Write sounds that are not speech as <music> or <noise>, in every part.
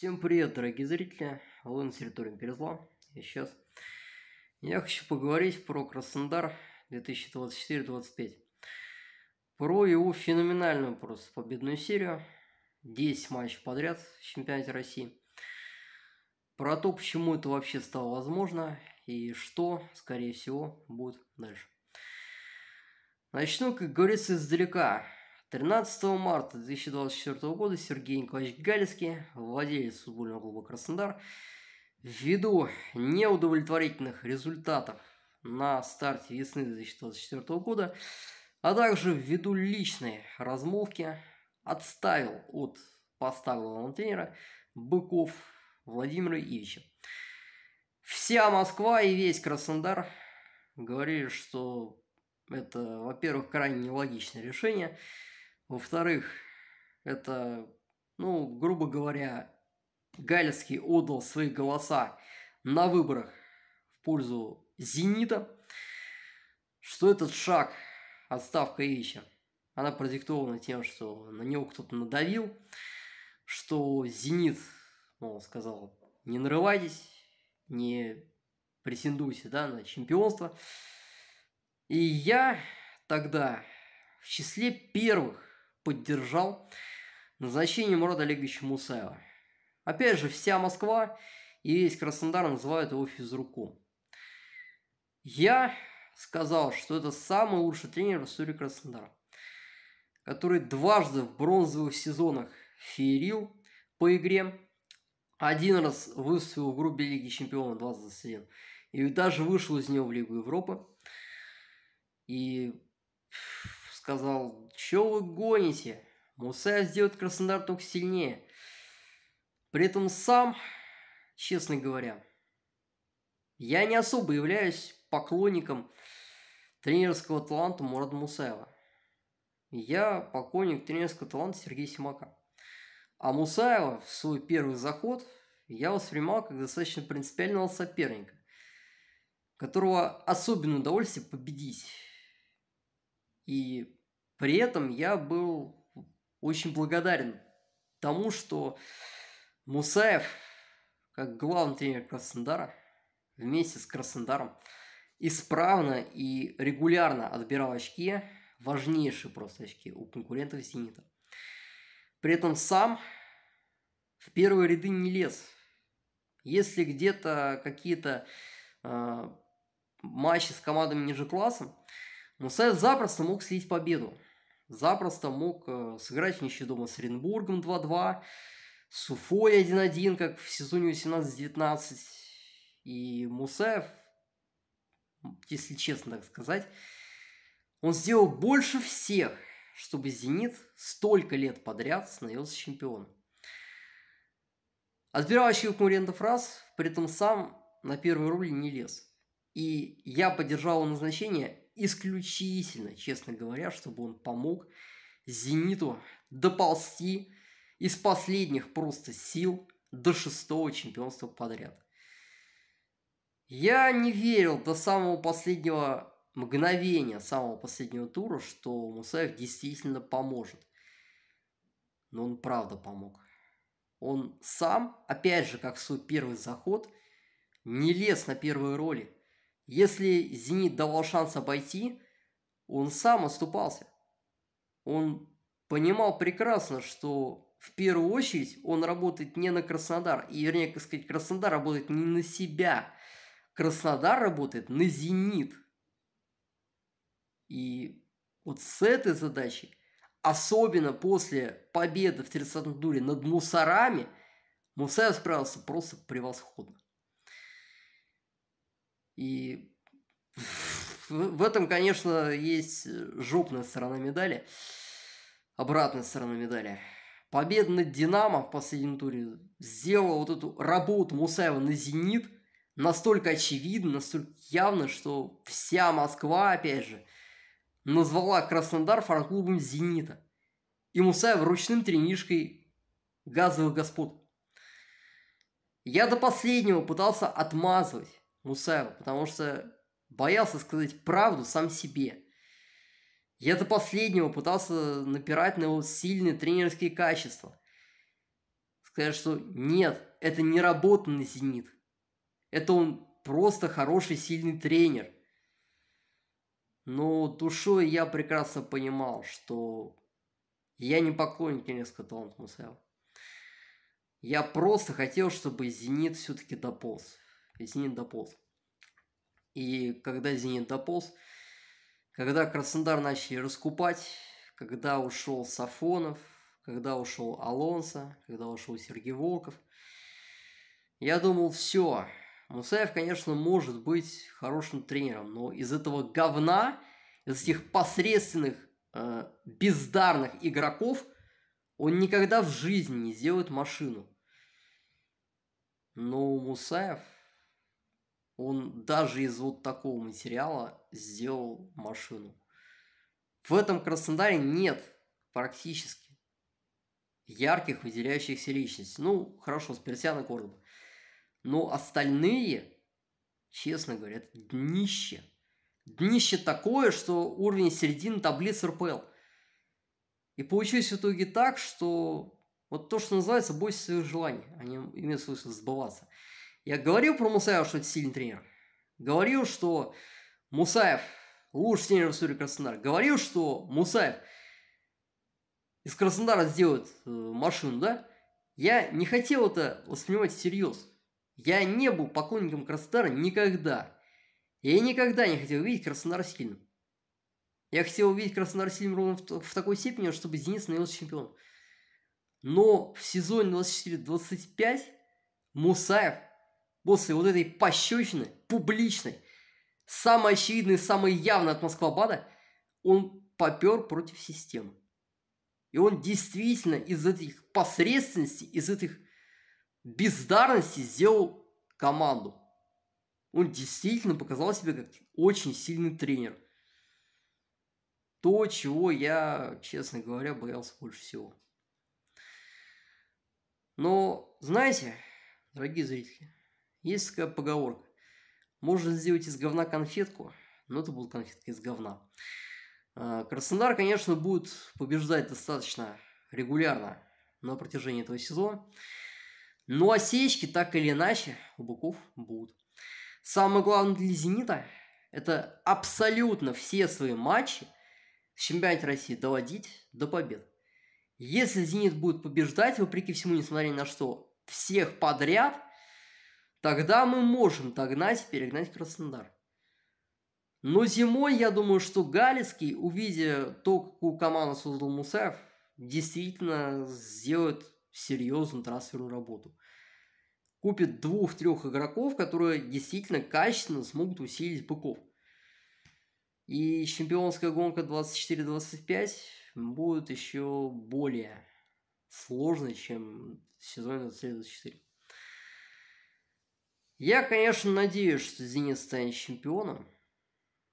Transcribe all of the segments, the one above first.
Всем привет, дорогие зрители! Алон Территория Перезла. Я сейчас. Я хочу поговорить про Краснодар 2024-2025. Про его феноменальную просто победную серию. 10 матчей подряд в чемпионате России. Про то, почему это вообще стало возможно и что, скорее всего, будет дальше. Начну, как говорится, издалека. 13 марта 2024 года Сергей Николаевич Галицкий, владелец футбольного клуба «Краснодар», ввиду неудовлетворительных результатов на старте весны 2024 года, а также ввиду личной размолвки отставил от поста главного тренера Быков Владимира Ильича. Вся Москва и весь Краснодар говорили, что это, во-первых, крайне нелогичное решение – во-вторых, это, ну, грубо говоря, Галецкий отдал свои голоса на выборах в пользу «Зенита», что этот шаг, отставка Ильича, она продиктована тем, что на него кто-то надавил, что «Зенит», он сказал, не нарывайтесь, не претендуйте да, на чемпионство. И я тогда в числе первых поддержал назначение Мурада Олеговича Мусаева. Опять же, вся Москва и весь Краснодар называют его физруком. Я сказал, что это самый лучший тренер в истории Краснодара, который дважды в бронзовых сезонах феерил по игре, один раз выступил в группе Лиги Чемпионов 21 и даже вышел из нее в Лигу Европы. И сказал, «Чё вы гоните? Мусаев сделает Краснодар только сильнее». При этом сам, честно говоря, я не особо являюсь поклонником тренерского таланта Мурада Мусаева. Я поклонник тренерского таланта Сергея Симака. А Мусаева в свой первый заход я воспринимал как достаточно принципиального соперника, которого особенно удовольствие победить. И при этом я был очень благодарен тому, что Мусаев, как главный тренер Краснодара, вместе с Краснодаром, исправно и регулярно отбирал очки, важнейшие просто очки у конкурентов «Зенита». При этом сам в первые ряды не лез. Если где-то какие-то э, матчи с командами ниже классом, но Сайт запросто мог слить победу. Запросто мог э, сыграть ничью дома с Оренбургом 2-2, с Уфой 1-1, как в сезоне 18-19. И Мусаев, если честно так сказать, он сделал больше всех, чтобы «Зенит» столько лет подряд становился чемпионом. Отбирал очки у конкурентов раз, при этом сам на первый рубль не лез. И я поддержал назначение исключительно, честно говоря, чтобы он помог «Зениту» доползти из последних просто сил до шестого чемпионства подряд. Я не верил до самого последнего мгновения, самого последнего тура, что Мусаев действительно поможет. Но он правда помог. Он сам, опять же, как свой первый заход, не лез на первые роли. Если «Зенит» давал шанс обойти, он сам оступался. Он понимал прекрасно, что в первую очередь он работает не на Краснодар. И, вернее, сказать, Краснодар работает не на себя. Краснодар работает на «Зенит». И вот с этой задачей, особенно после победы в 30-м туре над «Мусорами», Мусаев справился просто превосходно. И <laughs> в этом, конечно, есть э, жопная сторона медали, обратная сторона медали. Победа над «Динамо» в последнем туре сделала вот эту работу Мусаева на «Зенит» настолько очевидно, настолько явно, что вся Москва, опять же, назвала Краснодар фан-клубом «Зенита». И Мусаев ручным тренишкой газовых господ. Я до последнего пытался отмазывать Мусаев, потому что боялся сказать правду сам себе. Я до последнего пытался напирать на его сильные тренерские качества. Сказать, что нет, это не работа на «Зенит». Это он просто хороший, сильный тренер. Но душой я прекрасно понимал, что я не поклонник тренерского таланта Мусаева. Я просто хотел, чтобы «Зенит» все-таки дополз. Зенит дополз. И когда Зенит дополз, когда Краснодар начали раскупать, когда ушел Сафонов, когда ушел Алонсо, когда ушел Сергей Волков, я думал, все, Мусаев, конечно, может быть хорошим тренером, но из этого говна, из этих посредственных, э, бездарных игроков, он никогда в жизни не сделает машину. Но Мусаев он даже из вот такого материала сделал машину. В этом Краснодаре нет практически ярких выделяющихся личностей. Ну, хорошо, Спиртян и Короб. Но остальные, честно говоря, это днище. Днище такое, что уровень середины таблицы РПЛ. И получилось в итоге так, что вот то, что называется, бойся своих желаний, они а имеют смысл сбываться – я говорил про Мусаева, что это сильный тренер. Говорил, что Мусаев лучший тренер в истории Краснодара. Говорил, что Мусаев из Краснодара сделает э, машину, да? Я не хотел это воспринимать всерьез. Я не был поклонником Краснодара никогда. Я никогда не хотел видеть Краснодар сильным. Я хотел увидеть Краснодар сильным ровно в, в такой степени, чтобы Зенит становился чемпионом. Но в сезоне 24-25 Мусаев После вот этой пощечины, публичной, самой очевидной, самой явной от Москва-Бада, он попер против системы. И он действительно из этих посредственностей, из этих бездарностей сделал команду. Он действительно показал себя как очень сильный тренер. То, чего я, честно говоря, боялся больше всего. Но, знаете, дорогие зрители, есть такая поговорка. Можно сделать из говна конфетку, но это будет конфетки из говна. А, Краснодар, конечно, будет побеждать достаточно регулярно на протяжении этого сезона. Но осечки так или иначе у быков будут. Самое главное для «Зенита» – это абсолютно все свои матчи в чемпионате России доводить до побед. Если «Зенит» будет побеждать, вопреки всему, несмотря ни на что, всех подряд – Тогда мы можем догнать и перегнать Краснодар. Но зимой, я думаю, что Галицкий, увидя то, какую команду создал Мусаев, действительно сделает серьезную трансферную работу. Купит двух-трех игроков, которые действительно качественно смогут усилить быков. И чемпионская гонка 24-25 будет еще более сложной, чем сезон 24. Я, конечно, надеюсь, что Зенит станет чемпионом,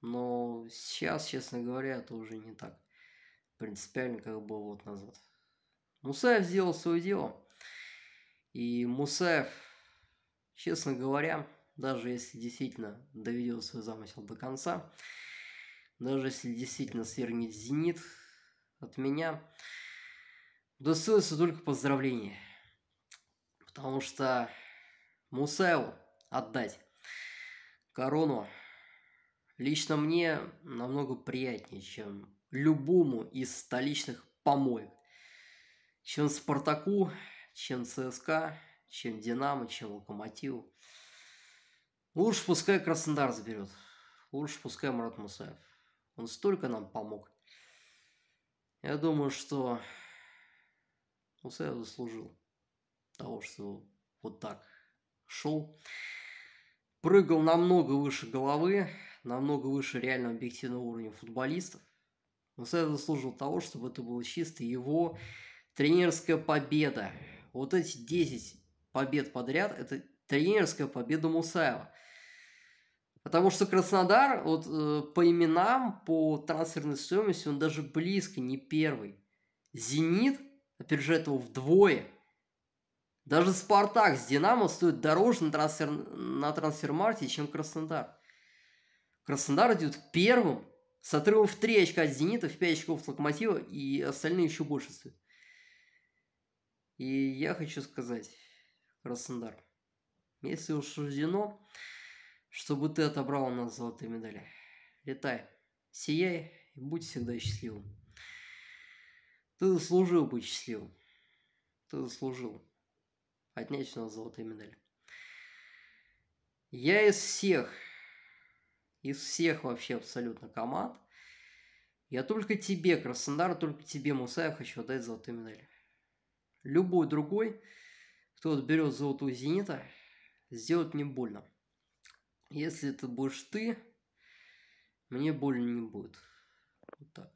но сейчас, честно говоря, это уже не так принципиально, как было год назад. Мусаев сделал свое дело. И Мусаев, честно говоря, даже если действительно доведет свой замысел до конца, даже если действительно свернет «Зенит» от меня, достается только поздравления, Потому что Мусаеву отдать корону лично мне намного приятнее, чем любому из столичных помоек. Чем Спартаку, чем ЦСКА, чем Динамо, чем Локомотиву. Лучше пускай Краснодар заберет. Лучше пускай Марат Мусаев. Он столько нам помог. Я думаю, что Мусаев заслужил того, что вот так шел прыгал намного выше головы, намного выше реального объективного уровня футболистов. Но это заслужил того, чтобы это было чисто его тренерская победа. Вот эти 10 побед подряд – это тренерская победа Мусаева. Потому что Краснодар вот, э, по именам, по трансферной стоимости, он даже близко не первый. «Зенит» опережает его вдвое – даже Спартак с Динамо стоит дороже на, трансфер... на трансфермарте, чем Краснодар. Краснодар идет первым с отрывом в 3 очка от Зенита, в 5 очков от Локомотива, и остальные еще больше стоят. И я хочу сказать, Краснодар, если уж суждено, чтобы ты отобрал у нас золотые медали. Летай, сияй и будь всегда счастливым. Ты заслужил быть счастливым. Ты заслужил отнять у нас золотые медали. Я из всех, из всех вообще абсолютно команд, я только тебе, Краснодар, только тебе, Мусаев, хочу отдать золотые медали. Любой другой, кто отберет золотую «Зенита», сделать мне больно. Если это будешь ты, мне больно не будет. Вот так.